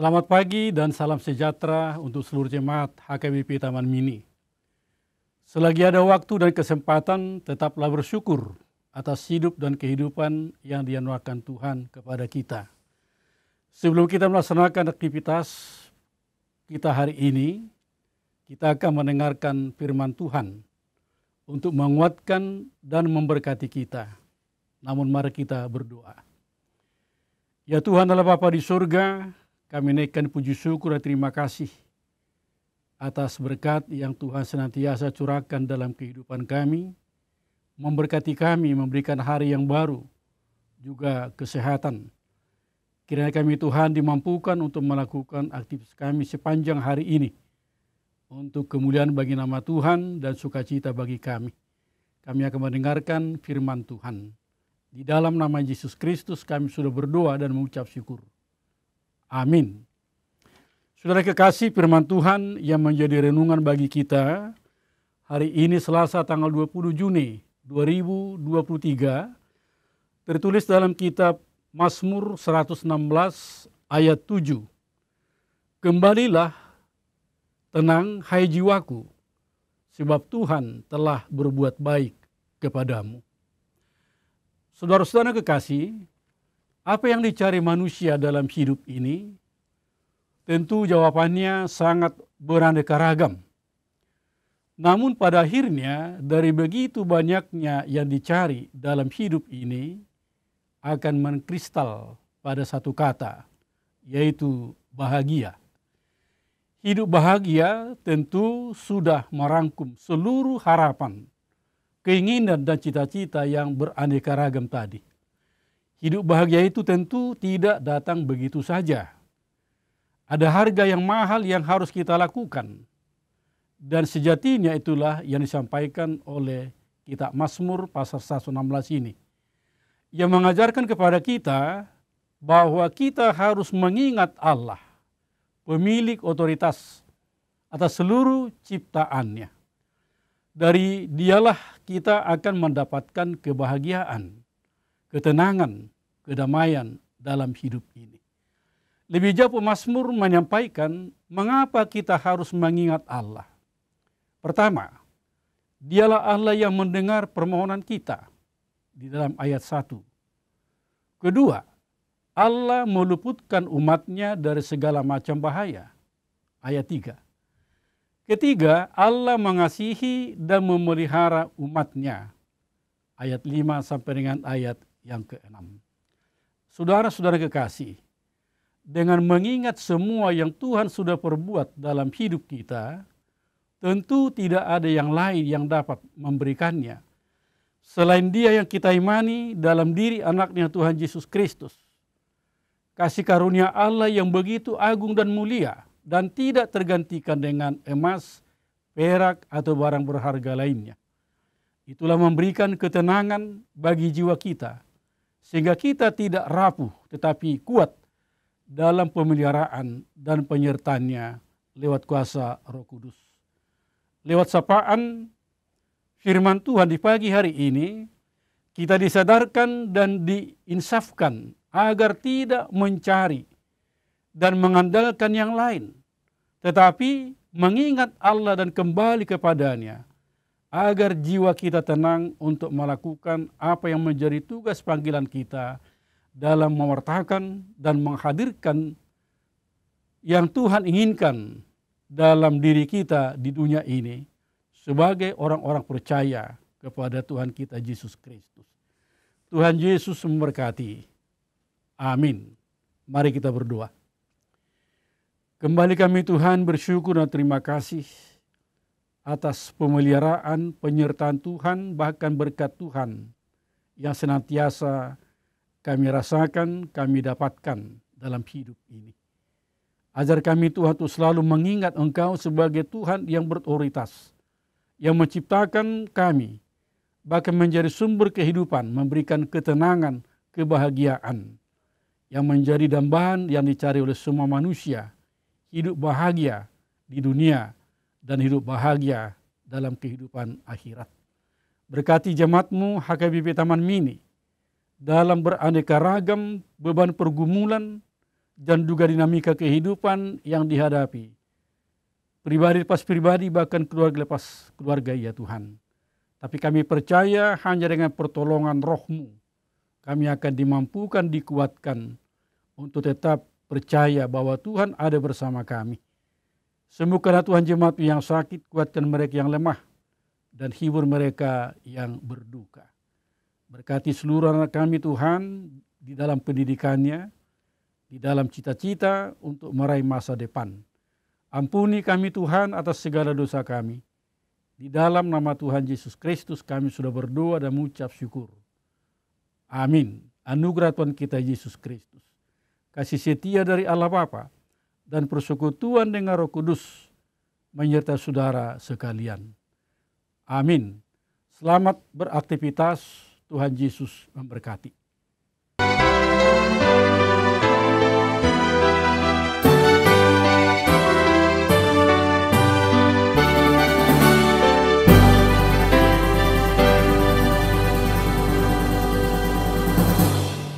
Selamat pagi dan salam sejahtera untuk seluruh jemaat HKBP Taman Mini. Selagi ada waktu dan kesempatan, tetaplah bersyukur atas hidup dan kehidupan yang dianugerahkan Tuhan kepada kita. Sebelum kita melaksanakan aktivitas kita hari ini, kita akan mendengarkan firman Tuhan untuk menguatkan dan memberkati kita. Namun mari kita berdoa. Ya Tuhan Allah Bapa di surga, kami naikkan puji syukur dan terima kasih atas berkat yang Tuhan senantiasa curahkan dalam kehidupan kami, memberkati kami, memberikan hari yang baru, juga kesehatan. Kiranya kami Tuhan dimampukan untuk melakukan aktivitas kami sepanjang hari ini untuk kemuliaan bagi nama Tuhan dan sukacita bagi kami. Kami akan mendengarkan firman Tuhan. Di dalam nama Yesus Kristus kami sudah berdoa dan mengucap syukur. Amin. Saudara kekasih firman Tuhan yang menjadi renungan bagi kita hari ini Selasa tanggal 20 Juni 2023 tertulis dalam kitab Mazmur 116 ayat 7. Kembalilah tenang hai jiwaku sebab Tuhan telah berbuat baik kepadamu. Saudara-saudara kekasih, apa yang dicari manusia dalam hidup ini? Tentu jawabannya sangat beraneka ragam. Namun pada akhirnya dari begitu banyaknya yang dicari dalam hidup ini akan mengkristal pada satu kata, yaitu bahagia. Hidup bahagia tentu sudah merangkum seluruh harapan, keinginan dan cita-cita yang beraneka ragam tadi. Hidup bahagia itu tentu tidak datang begitu saja. Ada harga yang mahal yang harus kita lakukan. Dan sejatinya itulah yang disampaikan oleh kita Masmur pasal 116 ini. Yang mengajarkan kepada kita bahwa kita harus mengingat Allah, pemilik otoritas atas seluruh ciptaannya. Dari dialah kita akan mendapatkan kebahagiaan ketenangan, kedamaian dalam hidup ini. Lebih jauh pemazmur menyampaikan mengapa kita harus mengingat Allah. Pertama, dialah Allah yang mendengar permohonan kita di dalam ayat 1. Kedua, Allah meluputkan umatnya dari segala macam bahaya. Ayat 3. Ketiga, Allah mengasihi dan memelihara umatnya. Ayat 5 sampai dengan ayat yang keenam. Saudara-saudara kekasih, dengan mengingat semua yang Tuhan sudah perbuat dalam hidup kita, tentu tidak ada yang lain yang dapat memberikannya. Selain dia yang kita imani dalam diri anaknya Tuhan Yesus Kristus. Kasih karunia Allah yang begitu agung dan mulia dan tidak tergantikan dengan emas, perak, atau barang berharga lainnya. Itulah memberikan ketenangan bagi jiwa kita sehingga kita tidak rapuh tetapi kuat dalam pemeliharaan dan penyertanya lewat kuasa Roh Kudus. Lewat sapaan firman Tuhan di pagi hari ini, kita disadarkan dan diinsafkan agar tidak mencari dan mengandalkan yang lain, tetapi mengingat Allah dan kembali kepadanya agar jiwa kita tenang untuk melakukan apa yang menjadi tugas panggilan kita dalam mewartakan dan menghadirkan yang Tuhan inginkan dalam diri kita di dunia ini sebagai orang-orang percaya kepada Tuhan kita Yesus Kristus. Tuhan Yesus memberkati. Amin. Mari kita berdoa. Kembali kami Tuhan bersyukur dan terima kasih atas pemeliharaan penyertaan Tuhan bahkan berkat Tuhan yang senantiasa kami rasakan, kami dapatkan dalam hidup ini. Ajar kami Tuhan untuk selalu mengingat Engkau sebagai Tuhan yang berotoritas yang menciptakan kami, bahkan menjadi sumber kehidupan, memberikan ketenangan, kebahagiaan, yang menjadi dambaan yang dicari oleh semua manusia, hidup bahagia di dunia dan hidup bahagia dalam kehidupan akhirat. Berkati jemaatmu HKBP Taman Mini dalam beraneka ragam beban pergumulan dan juga dinamika kehidupan yang dihadapi. Pribadi lepas pribadi bahkan keluarga lepas keluarga ya Tuhan. Tapi kami percaya hanya dengan pertolongan rohmu kami akan dimampukan, dikuatkan untuk tetap percaya bahwa Tuhan ada bersama kami Sembuhkanlah Tuhan jemaat yang sakit, kuatkan mereka yang lemah, dan hibur mereka yang berduka. Berkati seluruh anak kami Tuhan di dalam pendidikannya, di dalam cita-cita untuk meraih masa depan. Ampuni kami Tuhan atas segala dosa kami. Di dalam nama Tuhan Yesus Kristus kami sudah berdoa dan mengucap syukur. Amin. Anugerah Tuhan kita Yesus Kristus. Kasih setia dari Allah Bapa dan persekutuan dengan Roh Kudus menyertai saudara sekalian. Amin. Selamat beraktivitas. Tuhan Yesus memberkati.